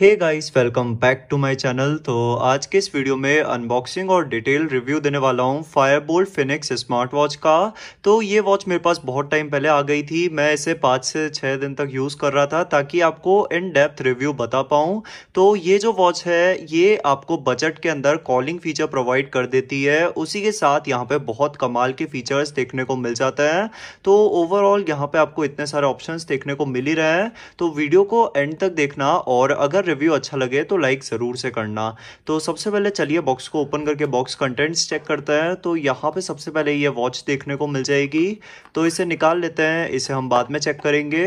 Hey guys welcome back to my channel तो आज के इस वीडियो में अनबॉक्सिंग और डिटेल रिव्यू देने वाला हूँ फायरबोल्ट फिनिक्स स्मार्ट वॉच का तो ये वॉच मेरे पास बहुत टाइम पहले आ गई थी मैं इसे पाँच से छः दिन तक यूज़ कर रहा था ताकि आपको इन डेप्थ रिव्यू बता पाऊँ तो ये जो वॉच है ये आपको बजट के अंदर कॉलिंग फीचर प्रोवाइड कर देती है उसी के साथ यहाँ पर बहुत कमाल के फीचर्स देखने को मिल जाते हैं तो ओवरऑल यहाँ पर आपको इतने सारे ऑप्शन देखने को मिल ही रहे हैं तो वीडियो को एंड तक देखना और अगर रिव्यू अच्छा लगे तो लाइक ज़रूर से करना तो सबसे पहले चलिए बॉक्स को ओपन करके बॉक्स कंटेंट्स चेक करते हैं तो यहाँ पे सबसे पहले ये वॉच देखने को मिल जाएगी तो इसे निकाल लेते हैं इसे हम बाद में चेक करेंगे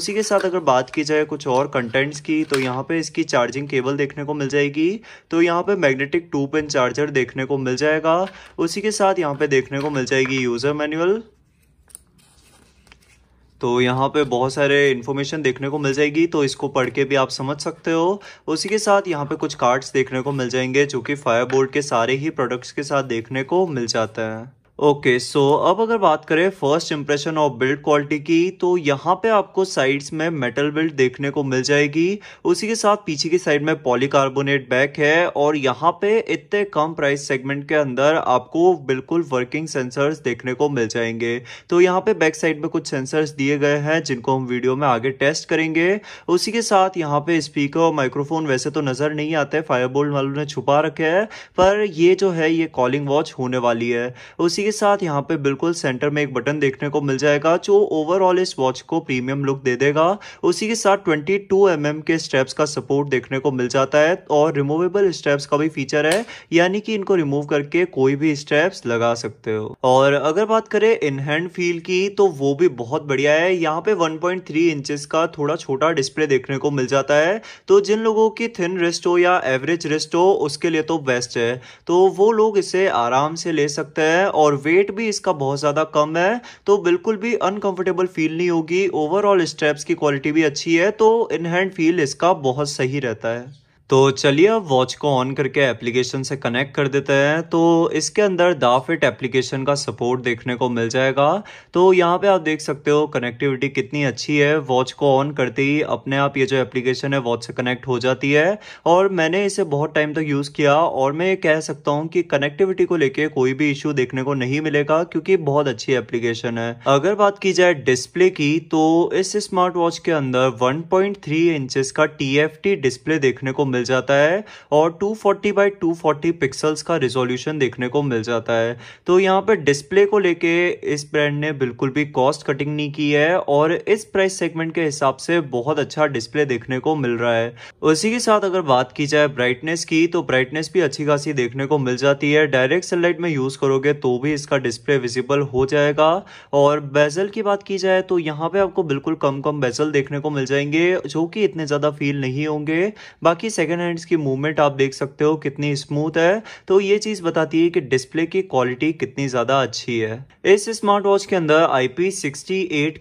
उसी के साथ अगर बात की जाए कुछ और कंटेंट्स की तो यहाँ पे इसकी चार्जिंग केबल देखने को मिल जाएगी तो यहाँ पे मैग्नेटिक टू पिन चार्जर देखने को मिल जाएगा उसी के साथ यहाँ पे देखने को मिल जाएगी यूज़र मैनुअल तो यहाँ पे बहुत सारे इन्फॉर्मेशन देखने को मिल जाएगी तो इसको पढ़ के भी आप समझ सकते हो उसी के साथ यहाँ पे कुछ कार्ड्स देखने को मिल जाएंगे जो कि फायरबोर्ड के सारे ही प्रोडक्ट्स के साथ देखने को मिल जाते हैं ओके सो अब अगर बात करें first impression of build quality की तो यहाँ पे आपको साइड्स में मेटल बिल्ड देखने को मिल जाएगी उसी के साथ पीछे की साइड में पॉलीकार्बोनेट बैक है और यहाँ पे इतने कम प्राइस सेगमेंट के अंदर आपको बिल्कुल वर्किंग सेंसर्स देखने को मिल जाएंगे तो यहाँ पे बैक साइड में कुछ सेंसर्स दिए गए हैं जिनको हम वीडियो में आगे टेस्ट करेंगे उसी के साथ यहाँ पे स्पीकर और माइक्रोफोन वैसे तो नज़र नहीं आते फायरबोल्ट वालों ने छुपा रखे है पर ये जो है ये कॉलिंग वॉच होने वाली है उसी के साथ यहाँ पे बिल्कुल सेंटर में एक बटन देखने को मिल जाएगा जो ओवरऑल इस वॉच को प्रीमियम लुक दे देगा उसी के साथ 22 टू mm के स्ट्रेप्स का सपोर्ट देखने को मिल जाता है और रिमूवेबल स्ट्रेप्स का भी फीचर है यानी कि इनको रिमूव करके कोई भी स्ट्रेप्स लगा सकते हो और अगर बात करें हैंड फील की तो वो भी बहुत बढ़िया है यहाँ पे वन पॉइंट का थोड़ा छोटा डिस्प्ले देखने को मिल जाता है तो जिन लोगों की थिन रिस्ट हो या एवरेज रिस्ट हो उसके लिए तो बेस्ट है तो वो लोग इसे आराम से ले सकते हैं और और वेट भी इसका बहुत ज़्यादा कम है तो बिल्कुल भी अनकंफर्टेबल फील नहीं होगी ओवरऑल स्ट्रैप्स की क्वालिटी भी अच्छी है तो इनहैंड फील इसका बहुत सही रहता है तो चलिए अब वॉच को ऑन करके एप्लीकेशन से कनेक्ट कर देते हैं तो इसके अंदर दाफिट एप्लीकेशन का सपोर्ट देखने को मिल जाएगा तो यहाँ पे आप देख सकते हो कनेक्टिविटी कितनी अच्छी है वॉच को ऑन करते ही अपने आप ये जो एप्लीकेशन है वॉच से कनेक्ट हो जाती है और मैंने इसे बहुत टाइम तक तो यूज़ किया और मैं ये कह सकता हूँ कि कनेक्टिविटी को लेके कोई भी इशू देखने को नहीं मिलेगा क्योंकि बहुत अच्छी एप्लीकेशन है अगर बात की जाए डिस्प्ले की तो इस स्मार्ट वॉच के अंदर वन पॉइंट का टी डिस्प्ले देखने को मिल जाता है और 240 फोर्टी बाई टू पिक्सल्स का रिजोल्यूशन देखने को मिल जाता है तो यहाँ पर डिस्प्ले को लेके इस ब्रांड ने बिल्कुल भी कॉस्ट कटिंग नहीं की है और इस प्राइस सेगमेंट के हिसाब से बहुत अच्छा डिस्प्ले देखने को मिल रहा है उसी के साथ अगर बात की जाए ब्राइटनेस की तो ब्राइटनेस भी अच्छी खासी देखने को मिल जाती है डायरेक्ट सनलाइट में यूज़ करोगे तो भी इसका डिस्प्ले विजिबल हो जाएगा और बेजल की बात की जाए तो यहाँ पे आपको बिल्कुल कम कम बेजल देखने को मिल जाएंगे जो कि इतने ज़्यादा फील नहीं होंगे बाकी सेकेंड हैंड्स की मूवमेंट आप देख सकते हो कितनी स्मूथ है तो ये चीज़ बताती है कि डिस्प्ले की क्वालिटी कितनी ज़्यादा अच्छी है इस स्मार्ट वॉच के अंदर आई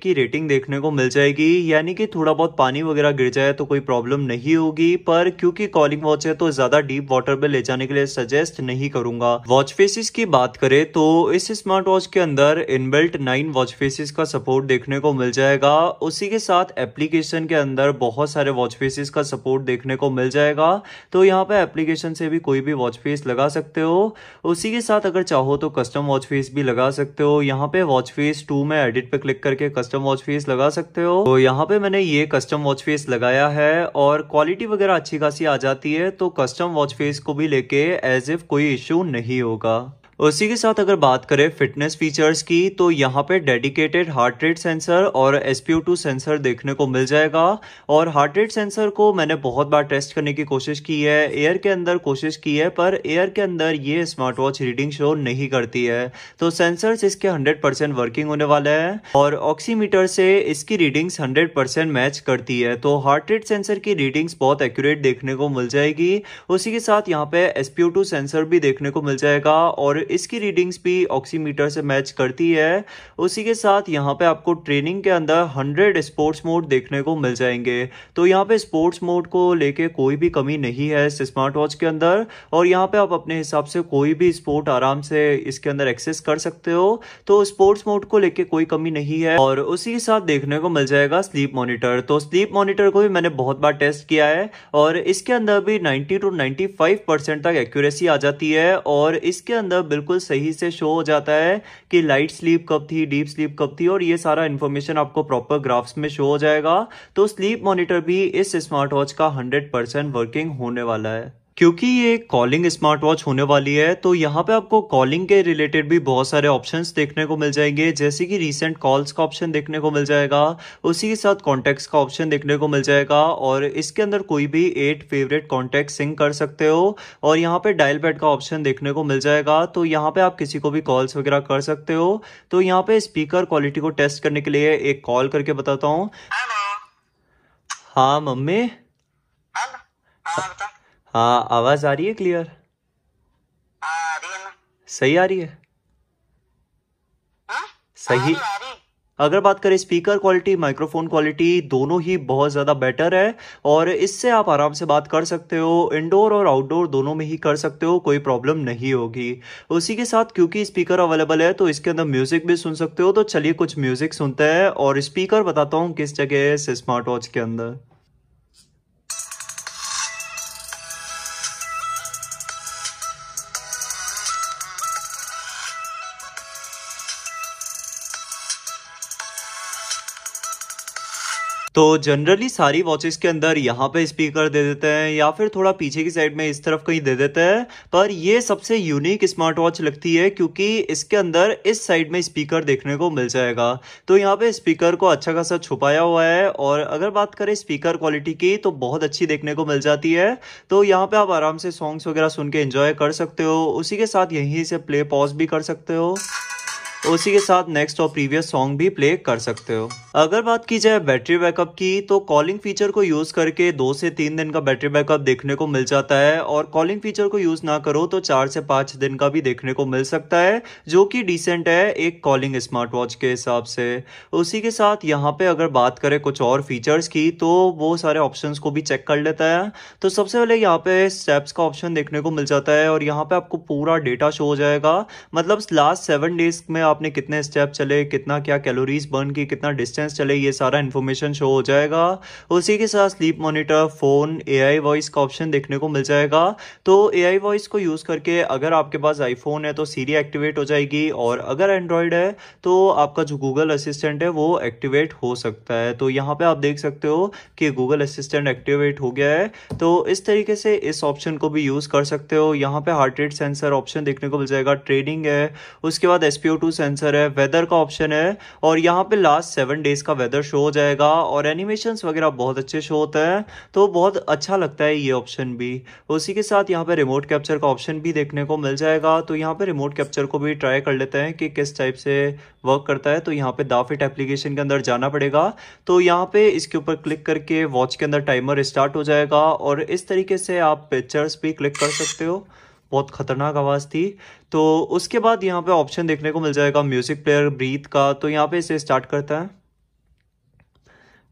की रेटिंग देखने को मिल जाएगी यानी कि थोड़ा बहुत पानी वगैरह गिर जाए तो कोई प्रॉब्लम नहीं होगी पर क्योंकि कॉलिंग वॉच है तो ज़्यादा डीप वाटर में ले जाने के लिए सजेस्ट नहीं करूंगा वॉच फेसिस की बात करें तो इस स्मार्ट वॉच के अंदर इनबिल्ट नाइन वॉच फेसिस का सपोर्ट देखने को मिल जाएगा उसी के साथ एप्लीकेशन के अंदर बहुत सारे वॉच फेसिस का सपोर्ट देखने को मिल जाएगा जाएगा तो यहाँ पे एप्लीकेशन से भी कोई भी वॉच फेस लगा सकते हो उसी के साथ अगर चाहो तो कस्टम वॉच फेस भी लगा सकते हो यहाँ पे वॉच फेस टू में एडिट पे क्लिक करके कस्टम वॉच फेस लगा सकते हो तो यहाँ पे मैंने ये कस्टम वॉच फेस लगाया है और क्वालिटी वगैरह अच्छी खासी आ जाती है तो कस्टम वॉच फेस को भी लेके एज इफ कोई इश्यू नहीं होगा उसी के साथ अगर बात करें फिटनेस फीचर्स की तो यहाँ पे डेडिकेटेड हार्ट रेट सेंसर और एस सेंसर देखने को मिल जाएगा और हार्ट रेट सेंसर को मैंने बहुत बार टेस्ट करने की कोशिश की है एयर के अंदर कोशिश की है पर एयर के अंदर ये स्मार्ट वॉच रीडिंग शो नहीं करती है तो सेंसर इसके हंड्रेड वर्किंग होने वाले हैं और ऑक्सीमीटर से इसकी रीडिंग्स हंड्रेड मैच करती है तो हार्ट रेट सेंसर की रीडिंग्स बहुत एक्यूरेट देखने को मिल जाएगी उसी के साथ यहाँ पे एसपीओ सेंसर भी देखने को मिल जाएगा और इसकी रीडिंग्स भी ऑक्सीमीटर से मैच करती है उसी के साथ यहाँ पे आपको ट्रेनिंग के अंदर हंड्रेड स्पोर्ट्स मोड देखने को मिल जाएंगे तो यहाँ पे स्पोर्ट्स मोड को लेके कोई भी कमी नहीं है इस स्मार्ट वॉच के अंदर और यहाँ पे आप अपने हिसाब से कोई भी स्पोर्ट आराम से इसके अंदर एक्सेस कर सकते हो तो स्पोर्ट्स मोड को लेके कोई कमी नहीं है और उसी के साथ देखने को मिल जाएगा स्लीप मॉनिटर तो स्लीप मॉनिटर को भी मैंने बहुत बार टेस्ट किया है और इसके अंदर भी नाइनटी टू फाइव परसेंट तक एक्यूरेसी आ जाती है और इसके अंदर बिल्कुल सही से शो हो जाता है कि लाइट स्लीप कब थी डीप स्लीप कब थी और ये सारा इन्फॉर्मेशन आपको प्रॉपर ग्राफ्स में शो हो जाएगा तो स्लीप मॉनिटर भी इस स्मार्ट वॉच का 100% वर्किंग होने वाला है क्योंकि ये कॉलिंग स्मार्ट वॉच होने वाली है तो यहाँ पे आपको कॉलिंग के रिलेटेड भी बहुत सारे ऑप्शंस देखने को मिल जाएंगे जैसे कि रीसेंट कॉल्स का ऑप्शन देखने को मिल जाएगा उसी के साथ कॉन्टैक्ट्स का ऑप्शन देखने को मिल जाएगा और इसके अंदर कोई भी एट फेवरेट कॉन्टैक्ट सिंक कर सकते हो और यहाँ पे डायल पैड का ऑप्शन देखने को मिल जाएगा तो यहाँ पे आप किसी को भी कॉल्स वगैरह कर सकते हो तो यहाँ पे स्पीकर क्वालिटी को टेस्ट करने के लिए एक कॉल करके बताता हूँ हाँ मम्मी हाँ, हाँ आवाज आ रही है क्लियर हाँ, आ रही है सही आ रही है हा? सही हाँ, आ अगर बात करें स्पीकर क्वालिटी माइक्रोफोन क्वालिटी दोनों ही बहुत ज़्यादा बेटर है और इससे आप आराम से बात कर सकते हो इंडोर और आउटडोर दोनों में ही कर सकते हो कोई प्रॉब्लम नहीं होगी उसी के साथ क्योंकि स्पीकर अवेलेबल है तो इसके अंदर म्यूज़िक भी सुन सकते हो तो चलिए कुछ म्यूज़िक सुनते हैं और स्पीकर बताता हूँ किस जगह है स्मार्ट वॉच के अंदर तो जनरली सारी वॉचेस के अंदर यहाँ पे स्पीकर दे देते हैं या फिर थोड़ा पीछे की साइड में इस तरफ कहीं दे देते हैं पर ये सबसे यूनिक स्मार्ट वॉच लगती है क्योंकि इसके अंदर इस साइड में स्पीकर देखने को मिल जाएगा तो यहाँ पे स्पीकर को अच्छा खासा छुपाया हुआ है और अगर बात करें स्पीकर क्वालिटी की तो बहुत अच्छी देखने को मिल जाती है तो यहाँ पर आप आराम से सॉन्ग्स वगैरह सुन के इंजॉय कर सकते हो उसी के साथ यहीं से प्ले पॉज भी कर सकते हो तो उसी के साथ नेक्स्ट और प्रीवियस सॉन्ग भी प्ले कर सकते हो अगर बात की जाए बैटरी बैकअप की तो कॉलिंग फीचर को यूज करके दो से तीन दिन का बैटरी बैकअप देखने को मिल जाता है और कॉलिंग फीचर को यूज ना करो तो चार से पांच दिन का भी देखने को मिल सकता है जो कि डिसेंट है एक कॉलिंग स्मार्ट वॉच के हिसाब से उसी के साथ यहाँ पे अगर बात करें कुछ और फीचर्स की तो वो सारे ऑप्शन को भी चेक कर लेता है तो सबसे पहले यहाँ पे स्टेप्स का ऑप्शन देखने को मिल जाता है और यहाँ पे आपको पूरा डेटा शो हो जाएगा मतलब लास्ट सेवन डेज में आपने कितने स्टेप चले कितना क्या कैलोरीज बर्न की कितना डिस्टेंस चले ये सारा इन्फॉर्मेशन शो हो जाएगा उसी के साथ sleep monitor phone AI voice का ऑप्शन देखने को मिल जाएगा तो एआई वॉइस को यूज़ करके अगर आपके पास आईफोन है तो सीरी एक्टिवेट हो जाएगी और अगर एंड्रॉयड है तो आपका जो गूगल असिस्टेंट है वो एक्टिवेट हो सकता है तो यहाँ पे आप देख सकते हो कि गूगल असिस्टेंट एक्टिवेट हो गया है तो इस तरीके से इस ऑप्शन को भी यूज़ कर सकते हो यहाँ पे हार्ट रेट सेंसर ऑप्शन देखने को मिल जाएगा ट्रेडिंग है उसके बाद एसपीओ टू सेंसर है वेदर का ऑप्शन है और यहाँ पे लास्ट सेवन डेज का वेदर शो हो जाएगा और एनिमेशन वगैरह बहुत अच्छे शो होते हैं तो बहुत अच्छा लगता है ये ऑप्शन भी उसी के साथ यहाँ पे रिमोट कैप्चर का ऑप्शन भी देखने को मिल जाएगा तो यहाँ पे रिमोट कैप्चर को भी ट्राई कर लेते हैं कि किस टाइप से वर्क करता है तो यहाँ पे दाफिट एप्लीकेशन के अंदर जाना पड़ेगा तो यहाँ पे इसके ऊपर क्लिक करके वॉच के अंदर टाइमर स्टार्ट हो जाएगा और इस तरीके से आप पिक्चर्स भी क्लिक कर सकते हो बहुत ख़तरनाक आवाज़ थी तो उसके बाद यहाँ पे ऑप्शन देखने को मिल जाएगा म्यूज़िक प्लेयर ब्रीथ का तो यहाँ पे इसे स्टार्ट करता है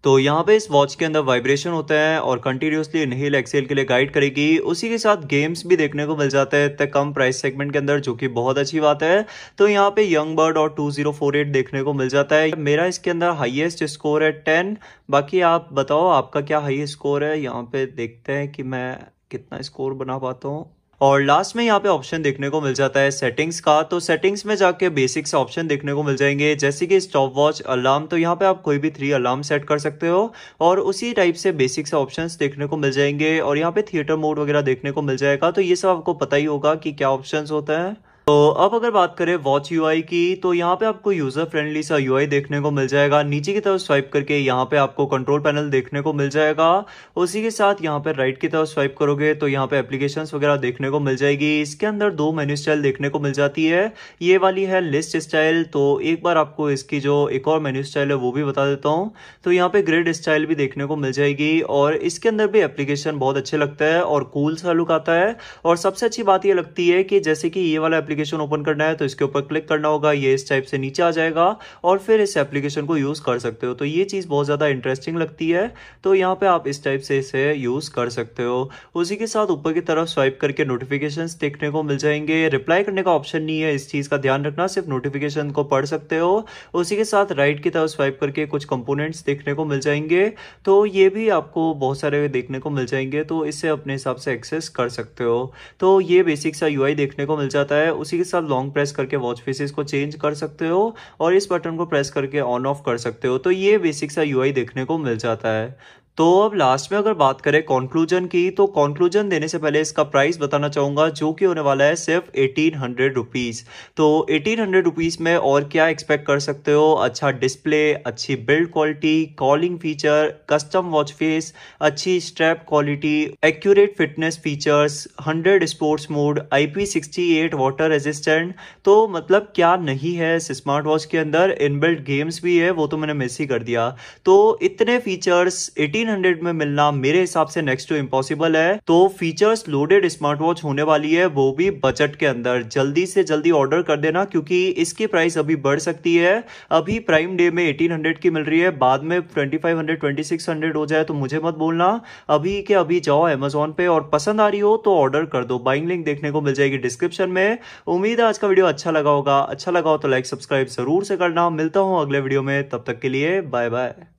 तो यहाँ पे इस वॉच के अंदर वाइब्रेशन होता है और कंटिन्यूसली इनहेल एक्सेल के लिए गाइड करेगी उसी के साथ गेम्स भी देखने को मिल जाते हैं इतने कम प्राइस सेगमेंट के अंदर जो कि बहुत अच्छी बात है तो यहाँ पे यंग बर्ड और 2048 देखने को मिल जाता है मेरा इसके अंदर हाईएस्ट स्कोर है टेन बाकी आप बताओ आपका क्या हाई स्कोर है यहाँ पे देखते हैं कि मैं कितना स्कोर बना पाता हूँ और लास्ट में यहाँ पे ऑप्शन देखने को मिल जाता है सेटिंग्स का तो सेटिंग्स में जाके बेसिक्स ऑप्शन देखने को मिल जाएंगे जैसे कि स्टॉप वॉच अलार्म तो यहाँ पे आप कोई भी थ्री अलार्म सेट कर सकते हो और उसी टाइप से बेसिक्स ऑप्शन देखने को मिल जाएंगे और यहाँ पे थिएटर मोड वगैरह देखने को मिल जाएगा तो ये सब आपको पता ही होगा कि क्या ऑप्शन होता है तो अब अगर बात करें वॉच यू की तो यहाँ पे आपको यूजर फ्रेंडली सा यू देखने को मिल जाएगा नीचे की तरफ स्वाइप करके यहाँ पे आपको कंट्रोल पैनल देखने को मिल जाएगा उसी के साथ यहाँ पे राइट की तरफ स्वाइप करोगे तो यहाँ पे एप्लीकेशन वगैरह देखने को मिल जाएगी इसके अंदर दो मेन्यू स्टाइल देखने को मिल जाती है ये वाली है लिस्ट स्टाइल तो एक बार आपको इसकी जो एक और मेन्यू स्टाइल है वो भी बता देता हूँ तो यहाँ पे ग्रिड स्टाइल भी देखने को मिल जाएगी और इसके अंदर भी एप्लीकेशन बहुत अच्छे लगता है और कूल सा लुक आता है और सबसे अच्छी बात यह लगती है कि जैसे कि ये वाला एप्लीकेशन ओपन करना है तो इसके ऊपर क्लिक करना होगा ये इस टाइप से नीचे आ जाएगा और फिर इस एप्लीकेशन को यूज़ कर सकते हो तो ये चीज़ बहुत ज़्यादा इंटरेस्टिंग लगती है तो यहाँ पे आप इस टाइप से इसे यूज़ कर सकते हो उसी के साथ ऊपर की तरफ स्वाइप करके नोटिफिकेशन देखने को मिल जाएंगे रिप्लाई करने का ऑप्शन नहीं है इस चीज़ का ध्यान रखना सिर्फ नोटिफिकेशन को पढ़ सकते हो उसी के साथ राइट की तरफ स्वाइप करके कुछ कंपोनेंट्स देखने को मिल जाएंगे तो ये भी आपको बहुत सारे देखने को मिल जाएंगे तो इसे अपने हिसाब से एक्सेस कर सकते हो तो ये बेसिक सा यूआई देखने को मिल जाता है उसी के साथ लॉन्ग प्रेस करके वॉच फेसेस को चेंज कर सकते हो और इस बटन को प्रेस करके ऑन ऑफ कर सकते हो तो ये बेसिक सा यूआई देखने को मिल जाता है तो अब लास्ट में अगर बात करें कॉन्क्लूजन की तो कॉन्क्लूजन देने से पहले इसका प्राइस बताना चाहूंगा जो कि होने वाला है सिर्फ एटीन हंड्रेड रुपीज़ तो एटीन हंड्रेड रुपीज़ में और क्या एक्सपेक्ट कर सकते हो अच्छा डिस्प्ले अच्छी build quality calling feature custom watch face अच्छी strap quality accurate fitness features hundred sports mode I P sixty eight water resistant तो मतलब क्या नहीं है इस स्मार्ट वॉच के अंदर इनबिल्ट गेम्स भी है वो तो मैंने मिस ही कर दिया तो इतने फीचर्स एटीन हंड्रेड में मिलना मेरे हिसाब से नेक्स्ट टू इम्पॉसिबल है तो फीचर्स लोडेड स्मार्ट वॉच होने वाली है वो भी बजट के अंदर जल्दी से जल्दी ऑर्डर कर देना क्योंकि इसकी प्राइस अभी बढ़ सकती है अभी प्राइम डे में एटीन की मिल रही है बाद में ट्वेंटी फाइव हो जाए तो मुझे मत बोलना अभी के अभी जाओ एमेजोन पे और पसंद आ रही हो तो ऑर्डर कर दो बाइंग लिंक देखने को मिल जाएगी डिस्क्रिप्शन में उम्मीद है आज का वीडियो अच्छा लगा होगा अच्छा लगा हो तो लाइक सब्सक्राइब जरूर से करना मिलता हूं अगले वीडियो में तब तक के लिए बाय बाय